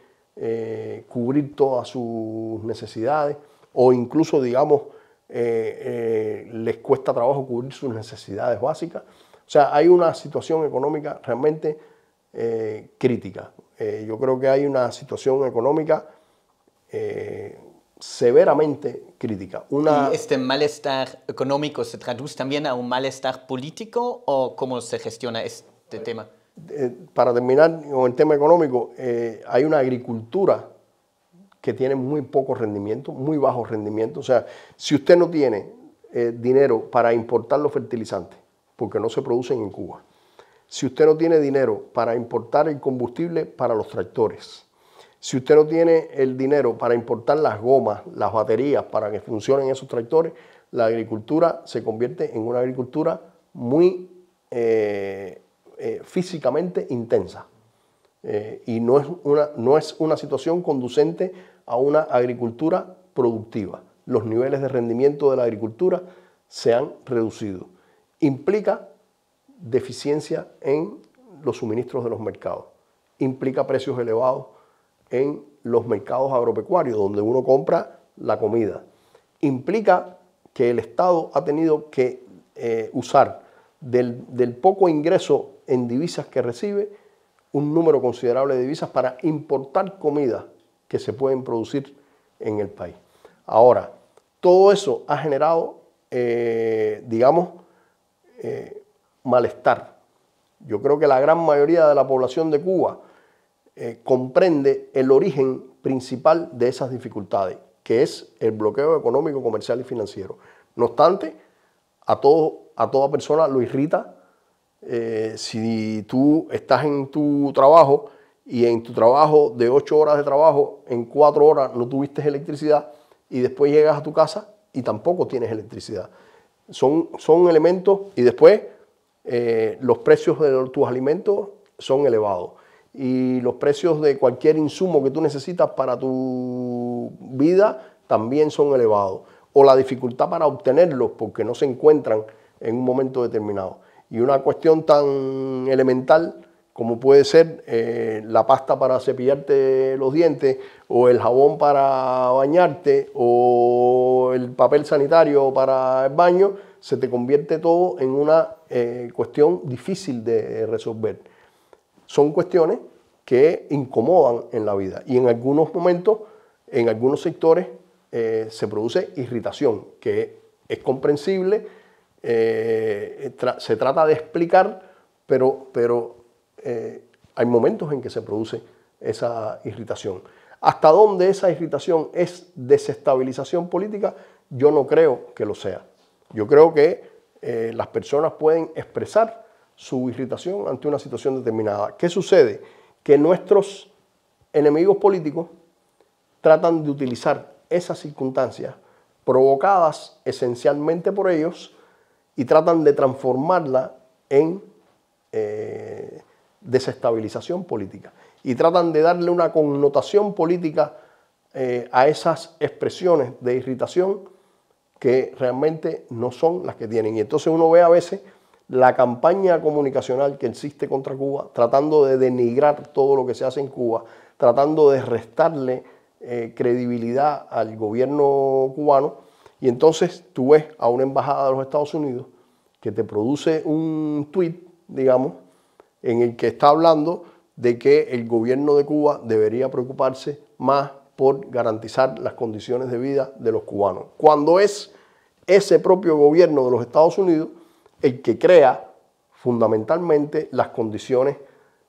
cubrir todas sus necesidades o incluso, digamos, eh, eh, les cuesta trabajo cubrir sus necesidades básicas. O sea, hay una situación económica realmente eh, crítica. yo creo que hay una situación económica severamente crítica. Una... ¿Y este malestar económico se traduce también a un malestar político o cómo se gestiona este tema? para terminar con el tema económico, hay una agricultura que tienen muy poco rendimiento, muy bajo rendimiento. O sea, si usted no tiene eh, dinero para importar los fertilizantes, porque no se producen en Cuba, si usted no tiene dinero para importar el combustible para los tractores, si usted no tiene el dinero para importar las gomas, las baterías para que funcionen esos tractores, la agricultura se convierte en una agricultura muy eh, eh, físicamente intensa. Eh, y no es, una, situación conducente a una agricultura productiva. Los niveles de rendimiento de la agricultura se han reducido. Implica deficiencia en los suministros de los mercados, implica precios elevados en los mercados agropecuarios, donde uno compra la comida, implica que el Estado ha tenido que eh, usar del poco ingreso en divisas que recibe un número considerable de divisas para importar comida que se pueden producir en el país. Ahora, todo eso ha generado, eh, digamos, eh, malestar. Yo creo que la gran mayoría de la población de Cuba eh, comprende el origen principal de esas dificultades, que es el bloqueo económico, comercial y financiero. No obstante, a, a toda persona lo irrita eh, si tú estás en tu trabajo y en tu trabajo de 8 horas de trabajo, en 4 horas no tuviste electricidad y después llegas a tu casa y tampoco tienes electricidad. Son, son elementos y después eh, los precios de tus alimentos son elevados y los precios de cualquier insumo que tú necesitas para tu vida también son elevados o la dificultad para obtenerlos porque no se encuentran en un momento determinado y una cuestión tan elemental como puede ser eh, la pasta para cepillarte los dientes o el jabón para bañarte o el papel sanitario para el baño, se te convierte todo en una eh, cuestión difícil de resolver. Son cuestiones que incomodan en la vida y en algunos momentos, en algunos sectores, eh, se produce irritación, que es comprensible eh, se trata de explicar, pero, pero eh, hay momentos en que se produce esa irritación. Hasta dónde esa irritación es desestabilización política, yo no creo que lo sea. Yo creo que eh, las personas pueden expresar su irritación ante una situación determinada. ¿Qué sucede? Que nuestros enemigos políticos tratan de utilizar esas circunstancias provocadas esencialmente por ellos y tratan de transformarla en eh, desestabilización política. Y tratan de darle una connotación política eh, a esas expresiones de irritación que realmente no son las que tienen. Y entonces uno ve a veces la campaña comunicacional que existe contra Cuba, tratando de denigrar todo lo que se hace en Cuba, tratando de restarle eh, credibilidad al gobierno cubano, y entonces tú ves a una embajada de los Estados Unidos que te produce un tweet, digamos, en el que está hablando de que el gobierno de Cuba debería preocuparse más por garantizar las condiciones de vida de los cubanos. Cuando es ese propio gobierno de los Estados Unidos el que crea fundamentalmente las condiciones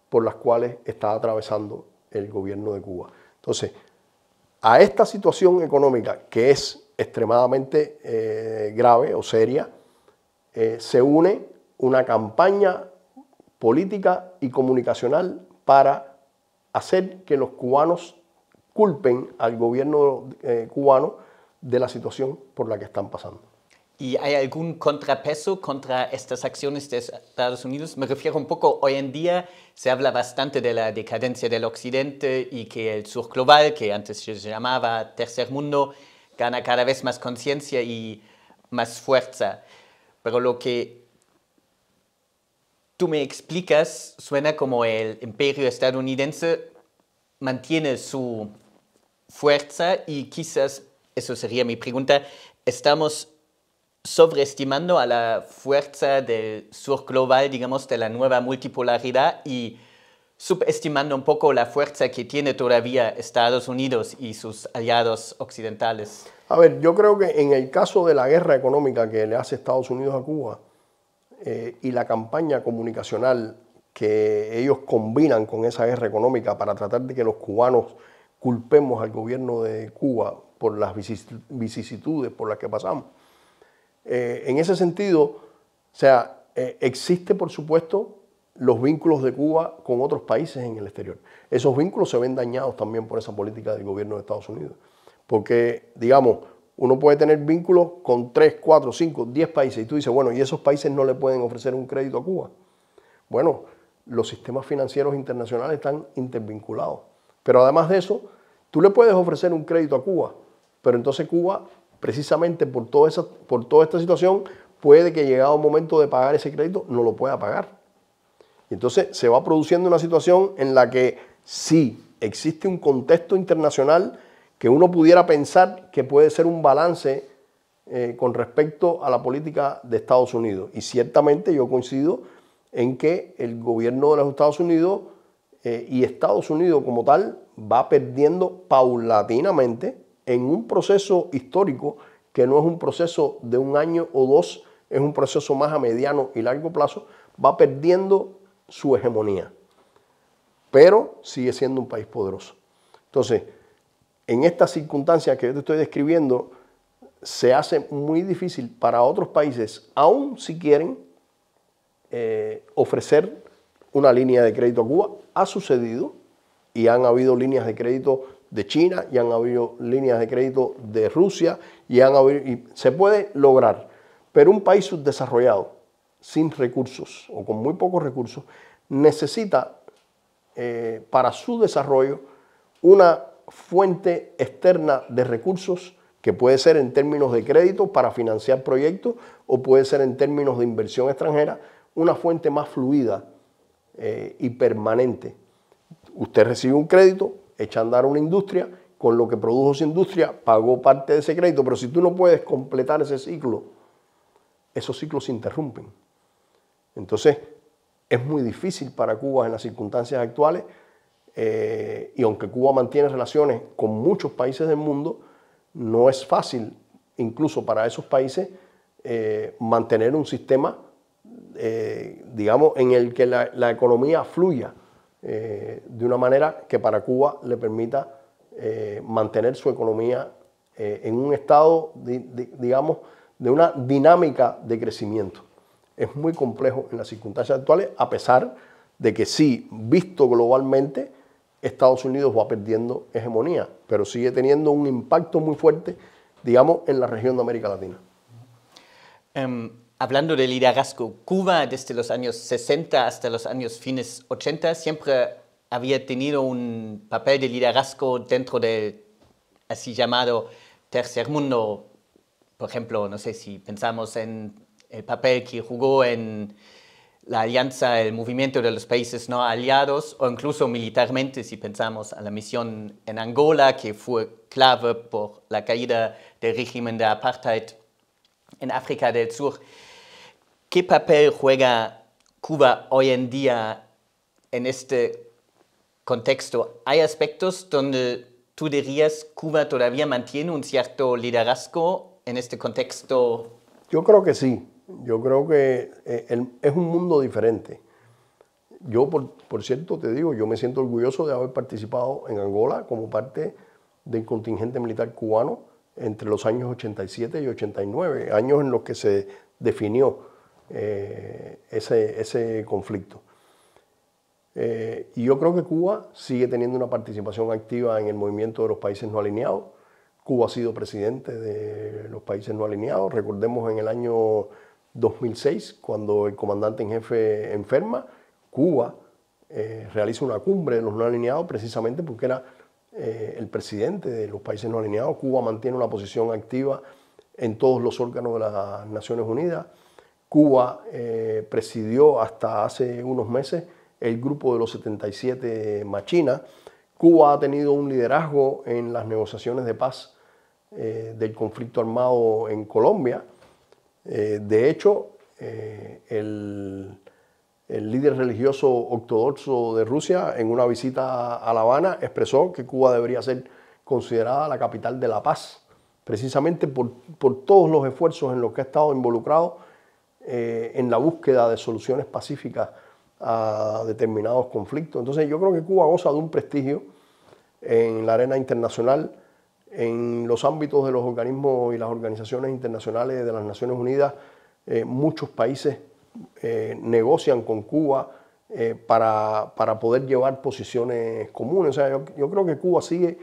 por las cuales está atravesando el gobierno de Cuba. Entonces, a esta situación económica que es extremadamente eh, grave o seria, eh, se une una campaña política y comunicacional para hacer que los cubanos culpen al gobierno eh, cubano de la situación por la que están pasando. ¿Y hay algún contrapeso contra estas acciones de Estados Unidos? Me refiero un poco, hoy en día se habla bastante de la decadencia del Occidente y que el sur global, que antes se llamaba Tercer Mundo, gana cada vez más conciencia y más fuerza. Pero lo que tú me explicas suena como el imperio estadounidense mantiene su fuerza y quizás, eso sería mi pregunta, estamos sobreestimando a la fuerza del sur global, digamos, de la nueva multipolaridad y subestimando un poco la fuerza que tiene todavía Estados Unidos y sus aliados occidentales? A ver, yo creo que en el caso de la guerra económica que le hace Estados Unidos a Cuba eh, y la campaña comunicacional que ellos combinan con esa guerra económica para tratar de que los cubanos culpemos al gobierno de Cuba por las vicisitudes por las que pasamos. Eh, en ese sentido, o sea, eh, existe por supuesto los vínculos de Cuba con otros países en el exterior. Esos vínculos se ven dañados también por esa política del gobierno de Estados Unidos. Porque, digamos, uno puede tener vínculos con 3, 4, 5, 10 países y tú dices, bueno, ¿y esos países no le pueden ofrecer un crédito a Cuba? Bueno, los sistemas financieros internacionales están intervinculados. Pero además de eso, tú le puedes ofrecer un crédito a Cuba, pero entonces Cuba, precisamente por toda, esa, por toda esta situación, puede que llegado el momento de pagar ese crédito no lo pueda pagar entonces se va produciendo una situación en la que sí existe un contexto internacional que uno pudiera pensar que puede ser un balance eh, con respecto a la política de Estados Unidos. Y ciertamente yo coincido en que el gobierno de los Estados Unidos eh, y Estados Unidos como tal va perdiendo paulatinamente en un proceso histórico que no es un proceso de un año o dos, es un proceso más a mediano y largo plazo, va perdiendo su hegemonía, pero sigue siendo un país poderoso. Entonces, en estas circunstancias que yo te estoy describiendo, se hace muy difícil para otros países, aun si quieren eh, ofrecer una línea de crédito a Cuba. Ha sucedido y han habido líneas de crédito de China y han habido líneas de crédito de Rusia y, han y se puede lograr. Pero un país subdesarrollado sin recursos o con muy pocos recursos, necesita eh, para su desarrollo una fuente externa de recursos que puede ser en términos de crédito para financiar proyectos o puede ser en términos de inversión extranjera, una fuente más fluida eh, y permanente. Usted recibe un crédito, echa a andar una industria, con lo que produjo su industria pagó parte de ese crédito, pero si tú no puedes completar ese ciclo, esos ciclos se interrumpen. Entonces, es muy difícil para Cuba en las circunstancias actuales eh, y aunque Cuba mantiene relaciones con muchos países del mundo, no es fácil incluso para esos países eh, mantener un sistema, eh, digamos, en el que la, economía fluya de una manera que para Cuba le permita mantener su economía en un estado, digamos, de una dinámica de crecimiento es muy complejo en las circunstancias actuales, a pesar de que sí, visto globalmente, Estados Unidos va perdiendo hegemonía, pero sigue teniendo un impacto muy fuerte, digamos, en la región de América Latina. Em, hablando del liderazgo, Cuba desde los años 60 hasta los años fines 80 siempre había tenido un papel de liderazgo dentro del así llamado tercer mundo. Por ejemplo, no sé si pensamos en el papel que jugó en la alianza, el movimiento de los países no aliados, o incluso militarmente, si pensamos a la misión en Angola, que fue clave por la caída del régimen de apartheid en África del Sur. ¿Qué papel juega Cuba hoy en día en este contexto? ¿Hay aspectos donde tú dirías Cuba todavía mantiene un cierto liderazgo en este contexto? Yo creo que sí. Yo creo que eh, es un mundo diferente. Yo, por, cierto, te digo, yo me siento orgulloso de haber participado en Angola como parte del contingente militar cubano entre los años 87 y 89, años en los que se definió eh, ese, conflicto. Eh, y yo creo que Cuba sigue teniendo una participación activa en el movimiento de los países no alineados. Cuba ha sido presidente de los países no alineados. Recordemos en el año 2006, cuando el comandante en jefe enferma, Cuba eh, realiza una cumbre de los no alineados precisamente porque era eh, el presidente de los países no alineados. Cuba mantiene una posición activa en todos los órganos de las Naciones Unidas. Cuba eh, presidió hasta hace unos meses el grupo de los 77 Machina. Cuba ha tenido un liderazgo en las negociaciones de paz del conflicto armado en Colombia eh, de hecho, eh, el, líder religioso ortodoxo de Rusia en una visita a La Habana expresó que Cuba debería ser considerada la capital de la paz, precisamente por, todos los esfuerzos en los que ha estado involucrado eh, en la búsqueda de soluciones pacíficas a determinados conflictos. Entonces yo creo que Cuba goza de un prestigio en la arena internacional en los ámbitos de los organismos y las organizaciones internacionales de las Naciones Unidas, eh, muchos países eh, negocian con Cuba eh, para, poder llevar posiciones comunes. O sea, yo, creo que Cuba sigue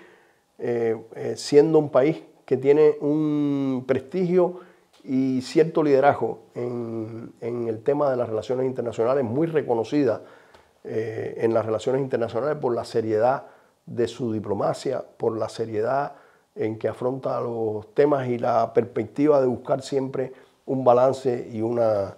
siendo un país que tiene un prestigio y cierto liderazgo en, en el tema de las relaciones internacionales, muy reconocida en las relaciones internacionales por la seriedad de su diplomacia, por la seriedad en que afronta los temas y la perspectiva de buscar siempre un balance y una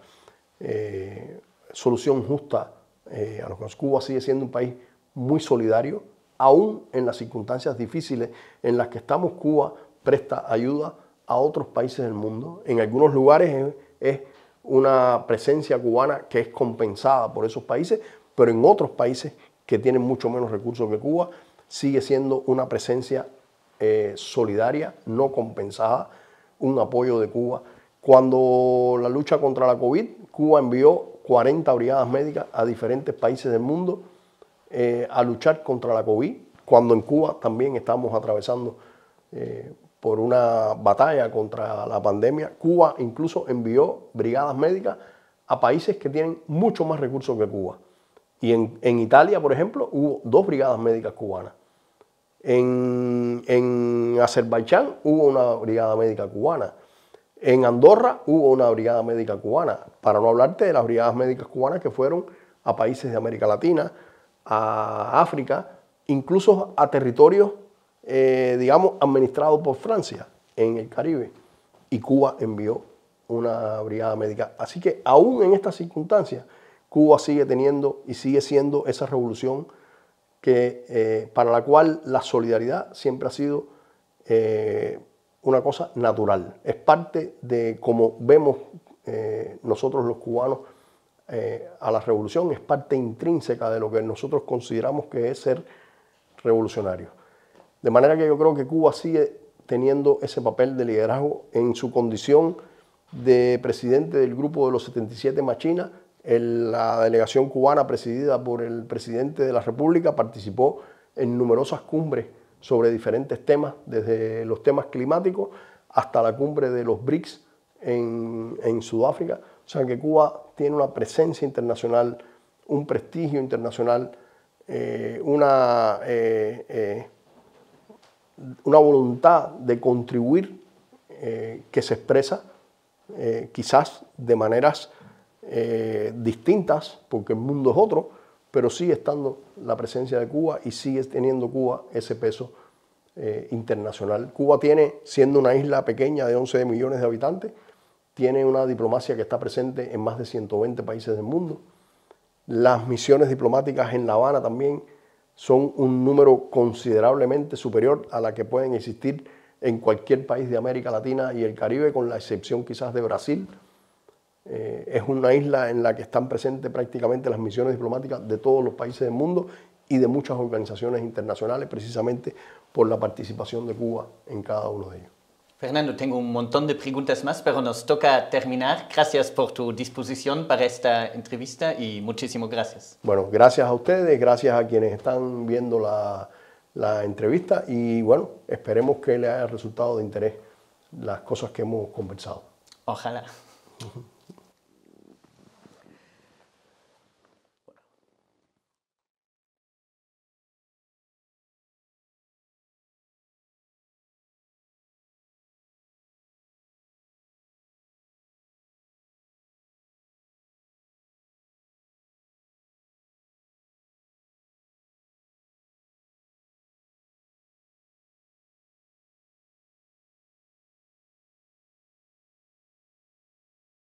eh, solución justa eh, a los que Cuba sigue siendo un país muy solidario, aún en las circunstancias difíciles en las que estamos, Cuba presta ayuda a otros países del mundo. En algunos lugares es, es una presencia cubana que es compensada por esos países, pero en otros países que tienen mucho menos recursos que Cuba, sigue siendo una presencia eh, solidaria, no compensada, un apoyo de Cuba. Cuando la lucha contra la COVID, Cuba envió 40 brigadas médicas a diferentes países del mundo eh, a luchar contra la COVID, cuando en Cuba también estamos atravesando eh, por una batalla contra la pandemia. Cuba incluso envió brigadas médicas a países que tienen mucho más recursos que Cuba. Y en Italia, por ejemplo, hubo dos brigadas médicas cubanas. En, Azerbaiyán hubo una brigada médica cubana. En Andorra hubo una brigada médica cubana. Para no hablarte de las brigadas médicas cubanas que fueron a países de América Latina, a África, incluso a territorios, eh, digamos, administrados por Francia en el Caribe. Y Cuba envió una brigada médica. Así que aún en estas circunstancias, Cuba sigue teniendo y sigue siendo esa revolución que, eh, para la cual la solidaridad siempre ha sido eh, una cosa natural. Es parte de cómo vemos eh, nosotros los cubanos a la revolución, es parte intrínseca de lo que nosotros consideramos que es ser revolucionario. De manera que yo creo que Cuba sigue teniendo ese papel de liderazgo en su condición de presidente del grupo de los 77 China, la delegación cubana presidida por el presidente de la República participó en numerosas cumbres sobre diferentes temas, desde los temas climáticos hasta la cumbre de los BRICS en, Sudáfrica. O sea que Cuba tiene una presencia internacional, un prestigio internacional, eh, una, eh, eh, una voluntad de contribuir que se expresa quizás de maneras eh, distintas, porque el mundo es otro, pero sigue estando la presencia de Cuba y sigue teniendo Cuba ese peso eh, internacional. Cuba tiene, siendo una isla pequeña de 11 millones de habitantes, tiene una diplomacia que está presente en más de 120 países del mundo. Las misiones diplomáticas en La Habana también son un número considerablemente superior a la que pueden existir en cualquier país de América Latina y el Caribe, con la excepción quizás de Brasil, eh, es una isla en la que están presentes prácticamente las misiones diplomáticas de todos los países del mundo y de muchas organizaciones internacionales, precisamente por la participación de Cuba en cada uno de ellos. Fernando, tengo un montón de preguntas más, pero nos toca terminar. Gracias por tu disposición para esta entrevista y muchísimas gracias. Bueno, gracias a ustedes, gracias a quienes están viendo la, la entrevista y bueno, esperemos que les haya resultado de interés las cosas que hemos conversado. Ojalá.